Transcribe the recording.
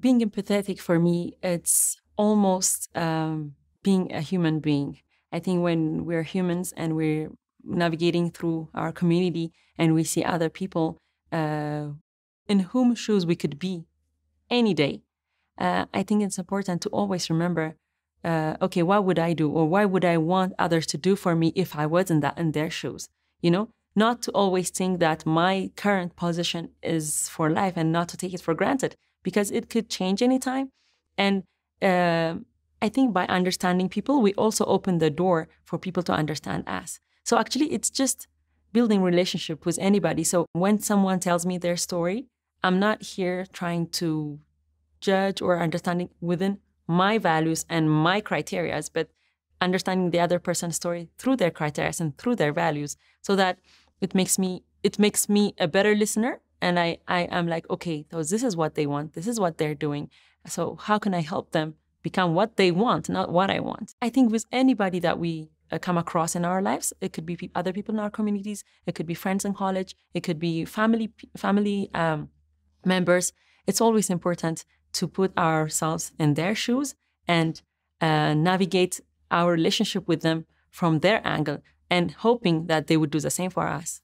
being empathetic for me, it's almost um, being a human being. I think when we're humans and we're navigating through our community and we see other people uh, in whom shoes we could be any day, uh, I think it's important to always remember uh, okay, what would I do or why would I want others to do for me if I wasn't that in their shoes? You know, not to always think that my current position is for life and not to take it for granted because it could change anytime. And uh, I think by understanding people, we also open the door for people to understand us. So actually, it's just building relationship with anybody. So when someone tells me their story, I'm not here trying to judge or understanding within my values and my criterias, but understanding the other person's story through their criterias and through their values so that it makes me it makes me a better listener and I, I am like, okay, so this is what they want, this is what they're doing. So how can I help them become what they want, not what I want? I think with anybody that we uh, come across in our lives. It could be other people in our communities. It could be friends in college. It could be family family um, members. It's always important to put ourselves in their shoes and uh, navigate our relationship with them from their angle, and hoping that they would do the same for us.